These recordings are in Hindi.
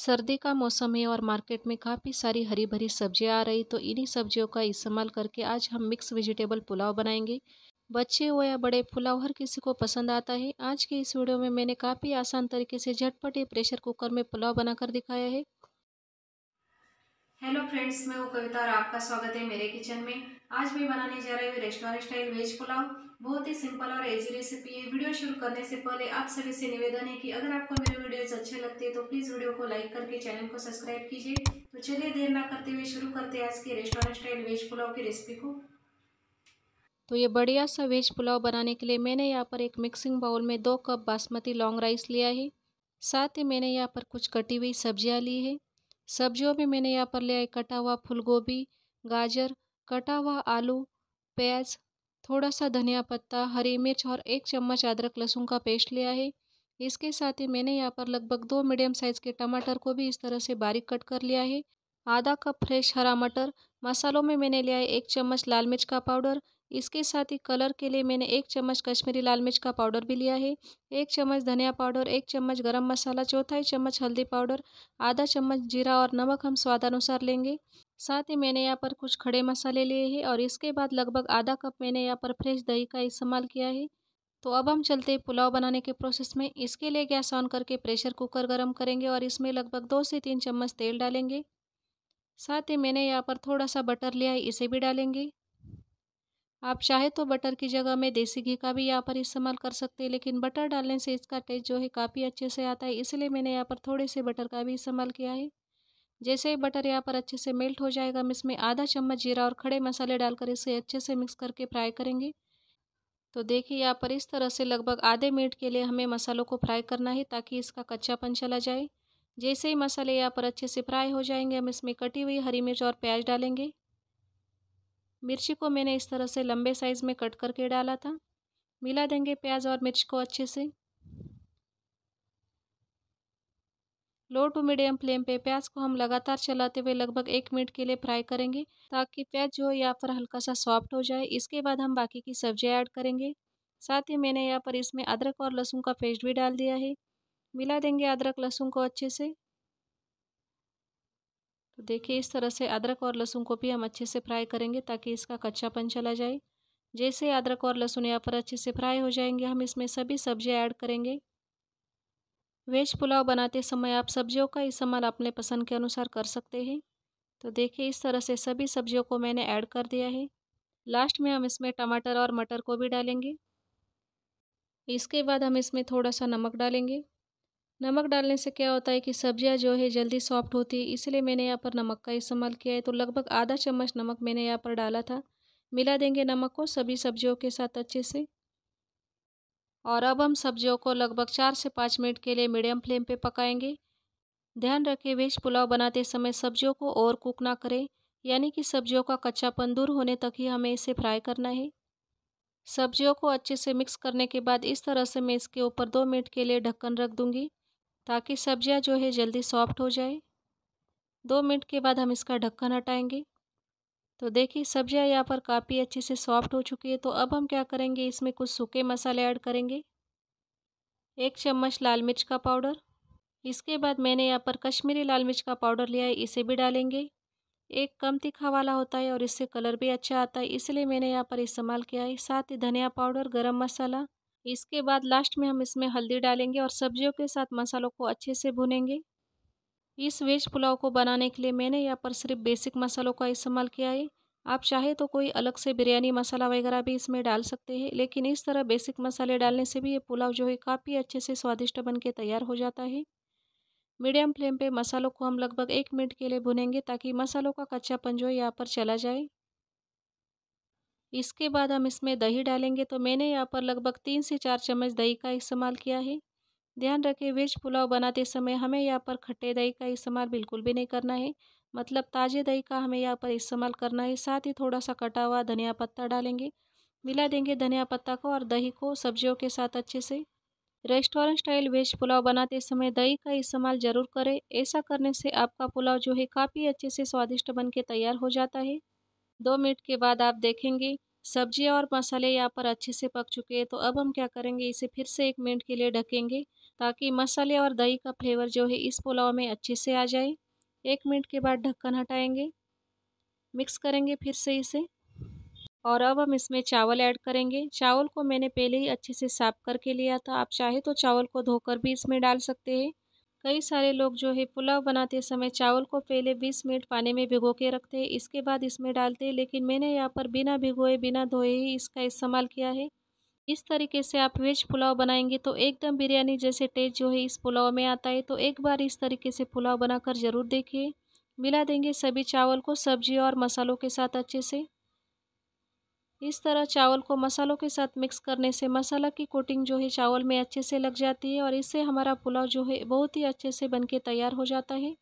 सर्दी का मौसम है और मार्केट में काफ़ी सारी हरी भरी सब्जियां आ रही तो इन्हीं सब्जियों का इस्तेमाल करके आज हम मिक्स वेजिटेबल पुलाव बनाएंगे बच्चे हो या बड़े पुलाव हर किसी को पसंद आता है आज के इस वीडियो में मैंने काफ़ी आसान तरीके से झटपट प्रेशर कुकर में पुलाव बनाकर दिखाया है हेलो फ्रेंड्स मैं हूँ कविता और आपका स्वागत है मेरे किचन में आज मैं बनाने जा रही हूँ रेस्टोरेंट स्टाइल वेज पुलाव बहुत ही सिंपल और इजी रेसिपी है वीडियो शुरू करने से पहले आप सभी से निवेदन है कि अगर आपको मेरे वीडियोस अच्छे लगते हैं तो प्लीज़ वीडियो को लाइक करके चैनल को सब्सक्राइब कीजिए तो चलिए देर ना करते हुए शुरू करते हैं आज के रेस्टोरेंट स्टाइल वेज पुलाव की रेसिपी को तो ये बढ़िया सा वेज पुलाव बनाने के लिए मैंने यहाँ पर एक मिक्सिंग बाउल में दो कप बासमती लॉन्ग राइस लिया है साथ ही मैंने यहाँ पर कुछ कटी हुई सब्जियाँ ली है सब्जियों में मैंने यहाँ पर लिया है कटा हुआ फूल गाजर कटा हुआ आलू प्याज थोड़ा सा धनिया पत्ता हरी मिर्च और एक चम्मच अदरक लहसुन का पेस्ट लिया है इसके साथ ही मैंने यहाँ पर लगभग दो मीडियम साइज़ के टमाटर को भी इस तरह से बारीक कट कर लिया है आधा कप फ्रेश हरा मटर मसालों में मैंने लिया है एक चम्मच लाल मिर्च का पाउडर इसके साथ ही कलर के लिए मैंने एक चम्मच कश्मीरी लाल मिर्च का पाउडर भी लिया है एक चम्मच धनिया पाउडर एक चम्मच गरम मसाला चौथाई चम्मच हल्दी पाउडर आधा चम्मच जीरा और नमक हम स्वादानुसार लेंगे साथ ही मैंने यहाँ पर कुछ खड़े मसाले लिए हैं और इसके बाद लगभग आधा कप मैंने यहाँ पर फ्रेश दही का इस्तेमाल किया है तो अब हम चलते हैं पुलाव बनाने के प्रोसेस में इसके लिए गैस ऑन करके प्रेशर कुकर गर्म करेंगे और इसमें लगभग दो से तीन चम्मच तेल डालेंगे साथ ही मैंने यहाँ पर थोड़ा सा बटर लिया है इसे भी डालेंगे आप चाहे तो बटर की जगह में देसी घी का भी यहाँ पर इस्तेमाल कर सकते हैं लेकिन बटर डालने से इसका टेस्ट जो है काफ़ी अच्छे से आता है इसलिए मैंने यहाँ पर थोड़े से बटर का भी इस्तेमाल किया है जैसे ही बटर यहाँ पर अच्छे से मेल्ट हो जाएगा हम इसमें आधा चम्मच जीरा और खड़े मसाले डालकर इसे अच्छे से मिक्स करके फ्राई करेंगे तो देखिए यहाँ पर इस तरह से लगभग आधे मिनट के लिए हमें मसालों को फ्राई करना है ताकि इसका कच्चापन चला जाए जैसे ही मसाले यहाँ पर अच्छे से फ्राई हो जाएंगे हम इसमें कटी हुई हरी मिर्च और प्याज डालेंगे मिर्ची को मैंने इस तरह से लंबे साइज़ में कट करके डाला था मिला देंगे प्याज और मिर्च को अच्छे से लो टू मीडियम फ्लेम पे प्याज को हम लगातार चलाते हुए लगभग एक मिनट के लिए फ्राई करेंगे ताकि प्याज जो है यहाँ पर हल्का सा सॉफ्ट हो जाए इसके बाद हम बाकी की सब्जियाँ ऐड करेंगे साथ ही मैंने यहाँ पर इसमें अदरक और लहसुन का पेस्ट भी डाल दिया है मिला देंगे अदरक लहसुन को अच्छे से तो देखिए इस तरह से अदरक और लहसुन को भी हम अच्छे से फ्राई करेंगे ताकि इसका कच्चापन चला जाए जैसे अदरक और लहसुन यहाँ पर अच्छे से फ्राई हो जाएंगे हम इसमें सभी सब्जियाँ ऐड करेंगे वेज पुलाव बनाते समय आप सब्जियों का इस्तेमाल अपने पसंद के अनुसार कर सकते हैं तो देखिए इस तरह से सभी सब्जियों को मैंने ऐड कर दिया है लास्ट में हम इसमें टमाटर और मटर को भी डालेंगे इसके बाद हम इसमें थोड़ा सा नमक डालेंगे नमक डालने से क्या होता है कि सब्जियां जो है जल्दी सॉफ्ट होती है इसलिए मैंने यहाँ पर नमक का इस्तेमाल किया है तो लगभग आधा चम्मच नमक मैंने यहाँ पर डाला था मिला देंगे नमक को सभी सब्जियों के साथ अच्छे से और अब हम सब्जियों को लगभग चार से पाँच मिनट के लिए मीडियम फ्लेम पर पकाएंगे ध्यान रखें वेज पुलाव बनाते समय सब्जियों को और कुक ना करें यानी कि सब्जियों का कच्चापन दूर होने तक ही हमें इसे फ्राई करना है सब्जियों को अच्छे से मिक्स करने के बाद इस तरह से मैं इसके ऊपर दो मिनट के लिए ढक्कन रख दूंगी ताकि सब्जियां जो है जल्दी सॉफ्ट हो जाए दो मिनट के बाद हम इसका ढक्कन हटाएंगे तो देखिए सब्जियां यहाँ पर काफ़ी अच्छे से सॉफ्ट हो चुकी है तो अब हम क्या करेंगे इसमें कुछ सूखे मसाले ऐड करेंगे एक चम्मच लाल मिर्च का पाउडर इसके बाद मैंने यहाँ पर कश्मीरी लाल मिर्च का पाउडर लिया है इसे भी डालेंगे एक कम तीखा वाला होता है और इससे कलर भी अच्छा आता है इसलिए मैंने यहाँ पर इस्तेमाल किया है साथ ही धनिया पाउडर गरम मसाला इसके बाद लास्ट में हम इसमें हल्दी डालेंगे और सब्जियों के साथ मसालों को अच्छे से भुनेंगे इस वेज पुलाव को बनाने के लिए मैंने यहाँ पर सिर्फ बेसिक मसालों का इस्तेमाल किया है आप चाहे तो कोई अलग से बिरयानी मसाला वगैरह भी इसमें डाल सकते हैं लेकिन इस तरह बेसिक मसाले डालने से भी ये पुलाव जो है काफ़ी अच्छे से स्वादिष्ट बन के तैयार हो जाता है मीडियम फ्लेम पे मसालों को हम लगभग एक मिनट के लिए भुनेंगे ताकि मसालों का कच्चापन जो है यहाँ पर चला जाए इसके बाद हम इसमें दही डालेंगे तो मैंने यहाँ पर लगभग तीन से चार चम्मच दही का इस्तेमाल किया है ध्यान रखें वेज पुलाव बनाते समय हमें यहाँ पर खट्टे दही का इस्तेमाल बिल्कुल भी नहीं करना है मतलब ताज़े दही का हमें यहाँ पर इस्तेमाल करना है साथ ही थोड़ा सा कटा हुआ धनिया पत्ता डालेंगे मिला देंगे धनिया पत्ता को और दही को सब्जियों के साथ अच्छे से रेस्टोरेंट स्टाइल वेज पुलाव बनाते समय दही का इस्तेमाल ज़रूर करें ऐसा करने से आपका पुलाव जो है काफ़ी अच्छे से स्वादिष्ट बन के तैयार हो जाता है दो मिनट के बाद आप देखेंगे सब्ज़ियाँ और मसाले यहाँ पर अच्छे से पक चुके हैं तो अब हम क्या करेंगे इसे फिर से एक मिनट के लिए ढकेंगे ताकि मसाले और दही का फ्लेवर जो है इस पुलाव में अच्छे से आ जाए एक मिनट के बाद ढक्कन हटाएंगे मिक्स करेंगे फिर से इसे और अब हम इसमें चावल ऐड करेंगे चावल को मैंने पहले ही अच्छे से साफ करके लिया था आप चाहे तो चावल को धोकर भी इसमें डाल सकते हैं कई सारे लोग जो है पुलाव बनाते समय चावल को पहले 20 मिनट पानी में भिगो के रखते हैं इसके बाद इसमें डालते हैं लेकिन मैंने यहाँ पर बिना भिगोए बिना धोए ही इसका इस्तेमाल किया है इस तरीके से आप वेज पुलाव बनाएंगे तो एकदम बिरयानी जैसे टेस्ट जो है इस पुलाव में आता है तो एक बार इस तरीके से पुलाव बनाकर ज़रूर देखिए मिला देंगे सभी चावल को सब्जी और मसालों के साथ अच्छे से इस तरह चावल को मसालों के साथ मिक्स करने से मसाला की कोटिंग जो है चावल में अच्छे से लग जाती है और इससे हमारा पुलाव जो है बहुत ही अच्छे से बनके तैयार हो जाता है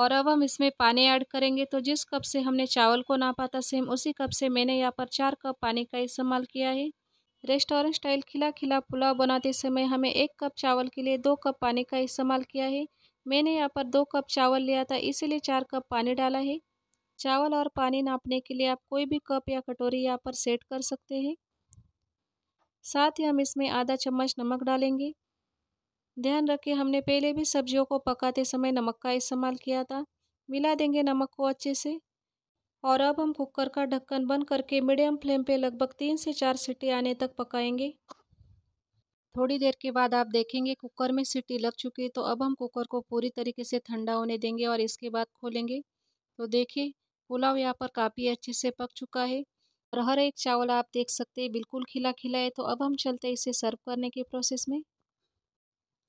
और अब हम इसमें पानी ऐड करेंगे तो जिस कप से हमने चावल को नापा था सेम उसी कप से मैंने यहाँ पर चार कप पानी का इस्तेमाल किया है रेस्टोरेंट स्टाइल खिला खिला पुलाव बनाते समय हमें एक कप चावल के लिए दो कप पानी का इस्तेमाल किया है मैंने यहाँ पर दो कप चावल लिया था इसीलिए चार कप पानी डाला है चावल और पानी नापने के लिए आप कोई भी कप या कटोरी यहाँ पर सेट कर सकते हैं साथ ही हम इसमें आधा चम्मच नमक डालेंगे ध्यान रखें हमने पहले भी सब्जियों को पकाते समय नमक का इस्तेमाल किया था मिला देंगे नमक को अच्छे से और अब हम कुकर का ढक्कन बंद करके मीडियम फ्लेम पे लगभग तीन से चार सीटी आने तक पकाएंगे थोड़ी देर के बाद आप देखेंगे कुकर में सीटी लग चुकी है तो अब हम कुकर को पूरी तरीके से ठंडा होने देंगे और इसके बाद खोलेंगे तो देखिए पुलाव यहाँ पर काफ़ी अच्छे से पक चुका है और हर एक चावल आप देख सकते हैं बिल्कुल खिला खिला है तो अब हम चलते हैं इसे सर्व करने के प्रोसेस में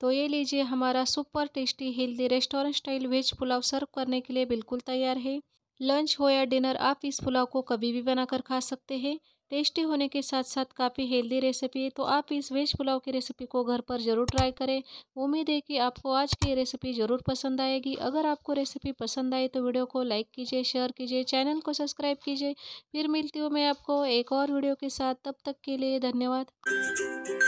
तो ये लीजिए हमारा super tasty healthy restaurant style veg pulao serve करने के लिए बिल्कुल तैयार है लंच हो या डिनर आप इस पुलाव को कभी भी बनाकर खा सकते हैं टेस्टी होने के साथ साथ काफ़ी हेल्दी रेसिपी है तो आप इस वेज पुलाव की रेसिपी को घर पर ज़रूर ट्राई करें उम्मीद है कि आपको आज की रेसिपी ज़रूर पसंद आएगी अगर आपको रेसिपी पसंद आए तो वीडियो को लाइक कीजिए शेयर कीजिए चैनल को सब्सक्राइब कीजिए फिर मिलती हूँ मैं आपको एक और वीडियो के साथ तब तक के लिए धन्यवाद